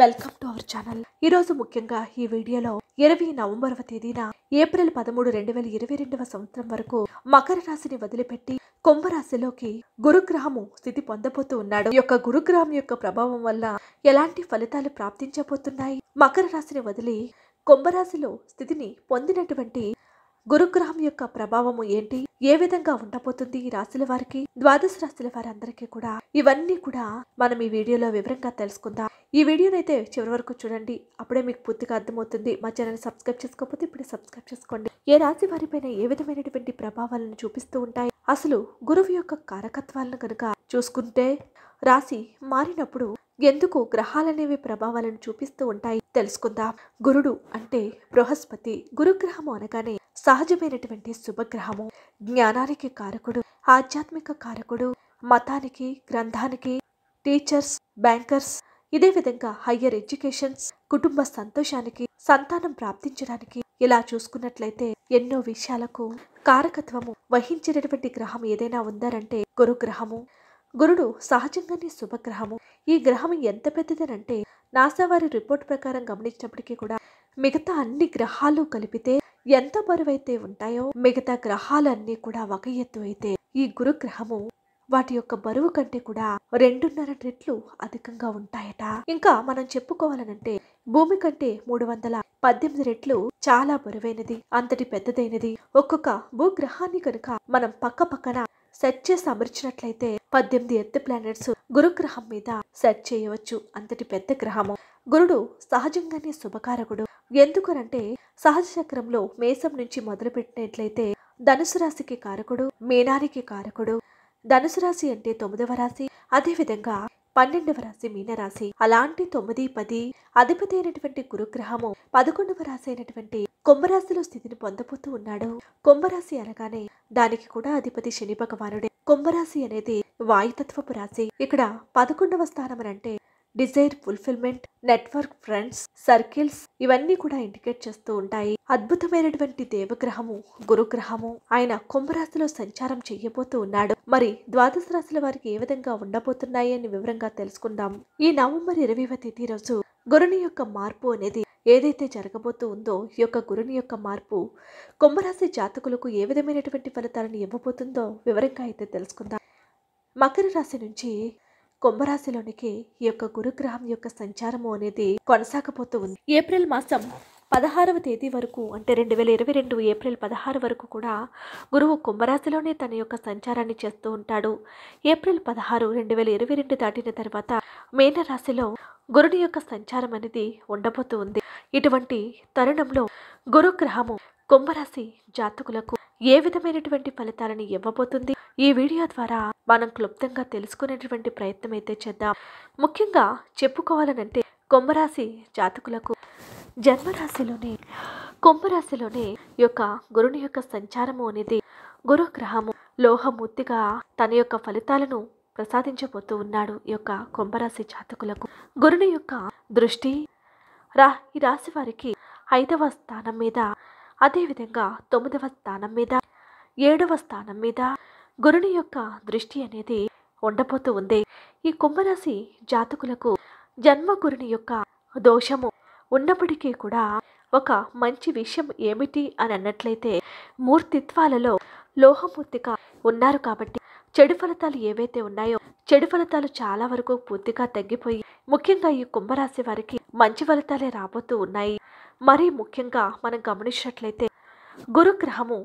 welcome to our channel ఈరోజు ముఖ్యంగా ఈ వీడియోలో ఇరవై నవంబర్వ తేదీన ఏప్రిల్ పదమూడు రెండు వేల ఇరవై రెండవ సంవత్సరం వరకు మకర రాశిని వదిలిపెట్టి కుంభరాశిలోకి గురుగ్రహము స్థితి పొందబోతూ ఉన్నాడు యొక్క గురుగ్రహం యొక్క ప్రభావం వల్ల ఎలాంటి ఫలితాలు ప్రాప్తించబోతున్నాయి మకర రాశిని వదిలి కుంభరాశిలో స్థితిని పొందినటువంటి గురుగ్రహం యొక్క ప్రభావము ఏంటి ఏ విధంగా ఉండబోతుంది ఈ రాశుల వారికి ద్వాదశ రాశుల వారందరికీ కూడా ఇవన్నీ కూడా మనం ఈ వీడియోలో వివరంగా తెలుసుకుందాం ఈ వీడియోనైతే చివరి వరకు చూడండి అప్పుడే మీకు పూర్తిగా అర్థమవుతుంది మా ఛానల్ సబ్స్క్రైబ్ చేసుకోకపోతే ఇప్పుడే సబ్స్క్రైబ్ చేసుకోండి ఏ రాశి వారిపైన ఏ విధమైనటువంటి ప్రభావాలను చూపిస్తూ ఉంటాయి అసలు గురువు యొక్క కారకత్వాలను కనుక చూసుకుంటే రాశి మారినప్పుడు ఎందుకు గ్రహాలనేవి ప్రభావాలను చూపిస్తూ ఉంటాయి తెలుసుకుందాం గురుడు అంటే బృహస్పతి గురుగ్రహము అనగానే సహజమైనటువంటి శుభగ్రహము జ్ఞానానికి కారకుడు ఆధ్యాత్మిక కారకుడు మతానికి గ్రంథానికి టీచర్స్ బ్యాంకర్స్ ఇదే విధంగా హయ్యర్ ఎడ్యుకేషన్స్ కుటుంబ సంతోషానికి సంతానం ప్రాప్తించడానికి ఇలా చూసుకున్నట్లయితే ఎన్నో విషయాలకు కారకత్వము వహించినటువంటి గ్రహం ఏదైనా ఉందారంటే గురుగ్రహము గురుడు సహజంగానే శుభగ్రహము ఈ గ్రహం ఎంత పెద్దదనంటే నాసా వారి రిపోర్ట్ ప్రకారం గమనించినప్పటికీ కూడా మిగతా అన్ని గ్రహాలు కలిపితే ఎంత బరువైతే ఉంటాయో మిగతా గ్రహాలన్నీ కూడా ఒక ఎత్తు అయితే ఈ గురుగ్రహము వాటి యొక్క బరువు కంటే కూడా రెండున్నర రెట్లు అధికంగా ఉంటాయట ఇంకా మనం చెప్పుకోవాలనంటే భూమి కంటే మూడు వందల పద్దెనిమిది రెట్లు చాలా బరువైనది అంతటి పెద్దదైనది ఒక్కొక్క భూగ్రహాన్ని కనుక మనం పక్క పక్కన సెట్ చేసి అమర్చినట్లయితే పద్దెనిమిది ఎత్తు ప్లానెట్స్ గురుగ్రహం మీద సెట్ చేయవచ్చు అంతటి పెద్ద గ్రహము గురుడు సహజంగానే శుభకారకుడు ఎందుకనంటే సహజ చక్రంలో మేసం నుంచి మొదలుపెట్టినట్లయితే ధనుసు రాశికి కారకుడు మీనానికి కారకుడు ధనుసు రాశి అంటే తొమ్మిదవ రాశి అదేవిధంగా పన్నెండవ రాశి మీనరాశి అలాంటి తొమ్మిది పది అధిపతి అయినటువంటి గురుగ్రహము పదకొండవ రాశి అయినటువంటి కుంభరాశిలో స్థితిని పొందబోతూ ఉన్నాడు కుంభరాశి అనగానే దానికి కూడా అధిపతి శని భగవానుడే కుంభరాశి అనేది వాయుతత్వపు రాశి ఇక్కడ పదకొండవ స్థానం అంటే desire fulfilment network friends circles ఇవన్నీ కూడా ఇండికేట్ చేస్తూ ఉంటాయి అద్భుతమైనటువంటి దేవగ్రహము గురుగ్రహము ఆయన కుంభరాశిలో సంచారం చేయబోతూ ఉన్నాడు మరి ద్వాదశ రాశుల వారికి ఏ విధంగా ఉండబోతున్నాయి అని వివరంగా తెలుసుకుందాం ఈ నవంబర్ ఇరవైవ తేదీ రోజు గురుని యొక్క మార్పు అనేది ఏదైతే జరగబోతూ ఉందో ఈ యొక్క గురుని యొక్క మార్పు కుంభరాశి జాతకులకు ఏ విధమైనటువంటి ఫలితాలను ఇవ్వబోతుందో వివరంగా అయితే తెలుసుకుందాం మకర రాశి నుంచి కుంభరాశిలోనికి ఈ యొక్క గురుగ్రహం యొక్క సంచారము అనేది కొనసాగబోతూ ఉంది ఏప్రిల్ మాసం పదహారవ తేదీ వరకు అంటే రెండు వేల ఇరవై రెండు ఏప్రిల్ పదహారు వరకు కూడా గురువు కుంభరాశిలోనే తన యొక్క సంచారాన్ని చేస్తూ ఉంటాడు ఏప్రిల్ పదహారు రెండు వేల ఇరవై రెండు దాటిన తర్వాత మేనరాశిలో గురుని గురుడి యొక్క సంచారం అనేది ఉండబోతూ ఉంది ఇటువంటి తరుణంలో గురుగ్రహము కుంభరాశి జాతకులకు ఏ విధమైనటువంటి ఫలితాలను ఇవ్వబోతుంది ఈ వీడియో ద్వారా మనం క్లుప్తంగా తెలుసుకునేటువంటి ప్రయత్నం అయితే చేద్దాం ముఖ్యంగా చెప్పుకోవాలనంటే కుంభరాశి జాతకులకు జన్మరాశిలోని కుంభరాశిలోని యొక్క గురుని యొక్క సంచారము అనేది గురుగ్రహము లోహమూర్తిగా తన యొక్క ఫలితాలను ప్రసాదించబోతూ ఉన్నాడు ఈ యొక్క కుంభరాశి జాతకులకు గురుని యొక్క దృష్టి రా ఈ రాశి వారికి ఐదవ స్థానం మీద అదేవిధంగా తొమ్మిదవ స్థానం మీద ఏడవ స్థానం మీద గురుని యొక్క దృష్టి అనేది ఉండబోతూ ఉంది ఈ కుంభరాశి జాతకులకు జన్మ గురుని యొక్క దోషము ఉన్నప్పటికీ కూడా ఒక మంచి విషయం ఏమిటి అని అన్నట్లయితే మూర్తిత్వాలలో లోహమూర్తిగా ఉన్నారు కాబట్టి చెడు ఫలితాలు ఏవైతే ఉన్నాయో చెడు ఫలితాలు చాలా వరకు పూర్తిగా తగ్గిపోయి ముఖ్యంగా ఈ కుంభరాశి వారికి మంచి ఫలితాలే రాబోతూ ఉన్నాయి మరీ ముఖ్యంగా మనం గమనించినట్లయితే గురుగ్రహము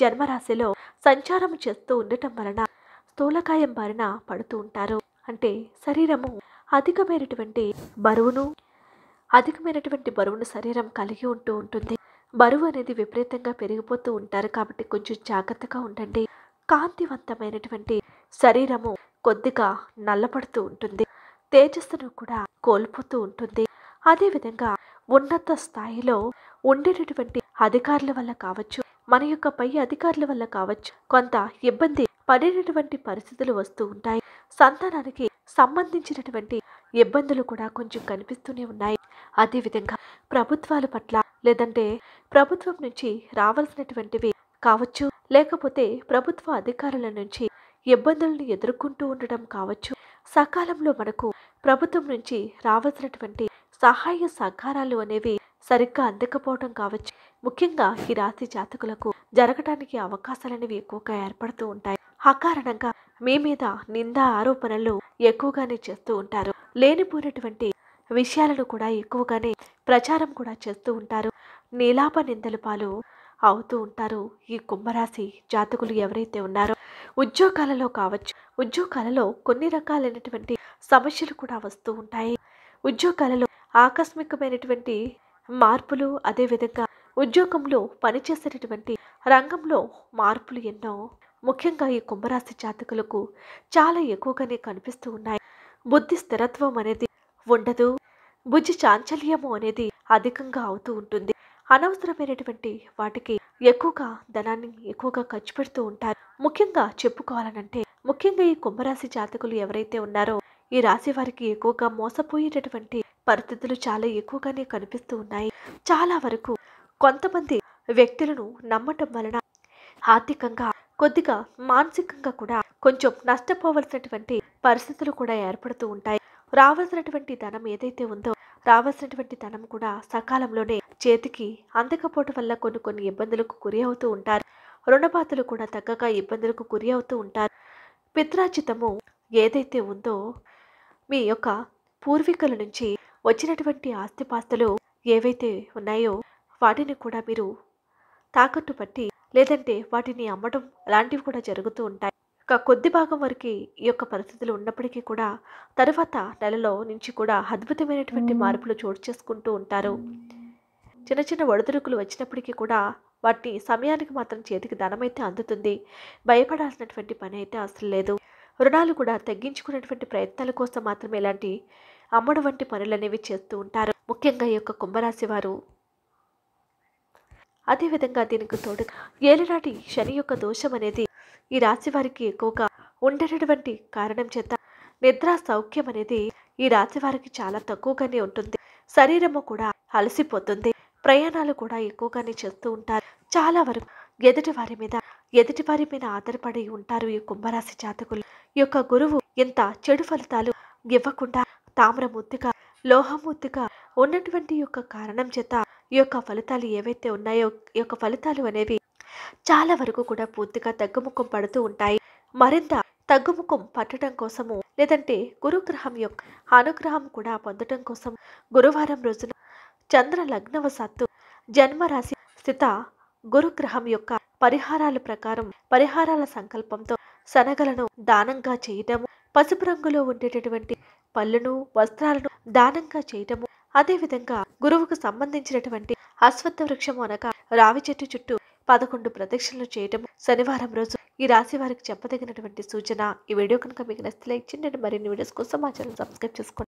జన్మరాశిలో సంచారం చేస్తూ ఉండటం వలన స్థూలకాయం బారిన పడుతూ ఉంటారు అంటే శరీరము అధికమైనటువంటి బరువును అధికమైనటువంటి బరువును శరీరం కలిగి ఉంటూ ఉంటుంది బరువు అనేది విపరీతంగా పెరిగిపోతూ ఉంటారు కాబట్టి కొంచెం జాగ్రత్తగా ఉండండి కాంతివంతమైనటువంటి శరీరము కొద్దిగా నల్లపడుతూ ఉంటుంది తేజస్సును కూడా కోల్పోతూ ఉంటుంది అదేవిధంగా ఉన్నత స్థాయిలో ఉండేటటువంటి అధికారుల వల్ల కావచ్చు మన యొక్క పై అధికారుల వల్ల కావచ్చు కొంత ఇబ్బంది పడినటువంటి పరిస్థితులు వస్తూ ఉంటాయి సంతానానికి సంబంధించినటువంటి ఇబ్బందులు కూడా కొంచెం కనిపిస్తూనే ఉన్నాయి అదేవిధంగా ప్రభుత్వాల పట్ల లేదంటే ప్రభుత్వం నుంచి రావాల్సినటువంటివి కావచ్చు లేకపోతే ప్రభుత్వ అధికారుల నుంచి ఇబ్బందులను ఎదుర్కొంటూ ఉండడం కావచ్చు సకాలంలో మనకు ప్రభుత్వం నుంచి రావాల్సినటువంటి సహాయ సహకారాలు అనేవి సరిగ్గా అందకపోవడం కావచ్చు ముఖ్యంగా ఈ రాశి జాతకులకు జరగటానికి అవకాశాలనేవి ఎక్కువగా ఏర్పడుతూ ఉంటాయి అకారణంగా మీ మీద నింద ఆరోపణలు ఎక్కువగానే చేస్తూ ఉంటారు లేనిపోయినటువంటి విషయాలను కూడా ఎక్కువగానే ప్రచారం కూడా చేస్తూ ఉంటారు నీలాప నిందల పాలు అవుతూ ఉంటారు ఈ కుంభరాశి జాతకులు ఎవరైతే ఉన్నారో ఉద్యోగాలలో కావచ్చు ఉద్యోగాలలో కొన్ని రకాలైనటువంటి సమస్యలు కూడా వస్తూ ఉంటాయి ఉద్యోగాలలో ఆకస్మికమైనటువంటి మార్పులు అదేవిధంగా ఉద్యోగంలో పనిచేసేటటువంటి రంగంలో మార్పులు ఎన్నో ముఖ్యంగా ఈ కుంభరాశి జాతకులకు చాలా ఎక్కువగానే కనిపిస్తూ ఉన్నాయి బుద్ధి స్థిరత్వం అనేది ఉండదు బుద్ధి చాంచల్యము అనేది అధికంగా అవుతూ ఉంటుంది అనవసరమైనటువంటి వాటికి ఎక్కువగా ధనాన్ని ఎక్కువగా ఖర్చు పెడుతూ ఉంటారు ముఖ్యంగా చెప్పుకోవాలనంటే ముఖ్యంగా ఈ కుంభరాశి జాతకులు ఎవరైతే ఉన్నారో ఈ రాశి వారికి ఎక్కువగా మోసపోయేటటువంటి పరిస్థితులు చాలా ఎక్కువగానే కనిపిస్తూ ఉన్నాయి చాలా వరకు కొంతమంది వ్యక్తులను నమ్మటం వలన ఆర్థికంగా కొద్దిగా మానసికంగా కూడా కొంచెం నష్టపోవలసినటువంటి పరిస్థితులు కూడా ఏర్పడుతూ ఉంటాయి రావాల్సినటువంటి ధనం ఏదైతే ఉందో రావాల్సినటువంటి ధనం కూడా సకాలంలోనే చేతికి అందకపోవటం వల్ల కొన్ని కొన్ని ఇబ్బందులకు గురి అవుతూ ఉంటారు రుణబాధలు కూడా తగ్గక ఇబ్బందులకు గురి అవుతూ ఉంటారు పిత్రాచితము ఏదైతే ఉందో మీ యొక్క పూర్వీకుల నుంచి వచ్చినటువంటి ఆస్తిపాస్తులు ఏవైతే ఉన్నాయో వాటిని కూడా మీరు తాకట్టు పట్టి లేదంటే వాటిని అమ్మడం లాంటివి కూడా జరుగుతూ ఉంటాయి కొద్ది భాగం వరకు ఈ యొక్క పరిస్థితులు ఉన్నప్పటికీ కూడా తర్వాత నెలలో నుంచి కూడా అద్భుతమైనటువంటి మార్పులు చోటు చేసుకుంటూ ఉంటారు చిన్న చిన్న ఒడిదుడుకులు వచ్చినప్పటికీ కూడా వాటిని సమయానికి మాత్రం చేతికి ధనమైతే అందుతుంది భయపడాల్సినటువంటి పని అయితే అసలు లేదు రుణాలు కూడా తగ్గించుకునేటువంటి ప్రయత్నాల కోసం మాత్రమే ఇలాంటి అమ్మడు వంటి పనులు అనేవి చేస్తూ ఉంటారు ముఖ్యంగా ఈ యొక్క కుంభరాశి వారు అదేవిధంగా దీనికి తోడు ఏలినాటి శని యొక్క దోషం అనేది ఈ రాశి వారికి ఎక్కువగా ఉండేటటువంటి కారణం చేత నిద్ర సౌఖ్యం అనేది ఈ రాశి వారికి చాలా తక్కువగానే ఉంటుంది శరీరము కూడా అలసిపోతుంది ప్రయాణాలు కూడా ఎక్కువగానే చేస్తూ ఉంటారు చాలా వరకు ఎదుటి వారి మీద ఎదుటి వారి మీద ఆధారపడి ఉంటారు ఈ కుంభరాశి జాతకులు ఈ యొక్క గురువు ఇంత చెడు ఫలితాలు ఇవ్వకుండా తామ్రమూర్తిగా లోహమూర్తిగా ఉన్నటువంటి యొక్క కారణం చేత ఈ యొక్క ఫలితాలు ఏవైతే ఉన్నాయో ఈ యొక్క ఫలితాలు అనేవి చాలా వరకు కూడా పూర్తిగా తగ్గుముఖం పడుతూ ఉంటాయి మరింత తగ్గుముఖం పట్టడం కోసము లేదంటే గురుగ్రహం యొక్క అనుగ్రహం కూడా పొందడం కోసం గురువారం రోజున చంద్ర లగ్నవశాత్తు జన్మరాశి స్థిత గురుగ్రహం యొక్క పరిహారాల ప్రకారం పరిహారాల సంకల్పంతో శనగలను దానంగా చేయటము పసుపు రంగులో ఉండేటటువంటి పళ్ళును వస్త్రాలను దానంగా చేయటము అదేవిధంగా గురువుకు సంబంధించినటువంటి అశ్వత్థ వృక్షం అనగా రావి చెట్టు చుట్టూ పదకొండు ప్రదక్షిణలు చేయటం శనివారం రోజు ఈ రాశి వారికి చెప్పదగినటువంటి సూచన ఈ వీడియో కనుక మీకు నచ్చితే లైక్ చేయండి మరిన్ని వీడియోస్ కోసం మా ఛానల్ సబ్స్క్రైబ్ చేసుకోండి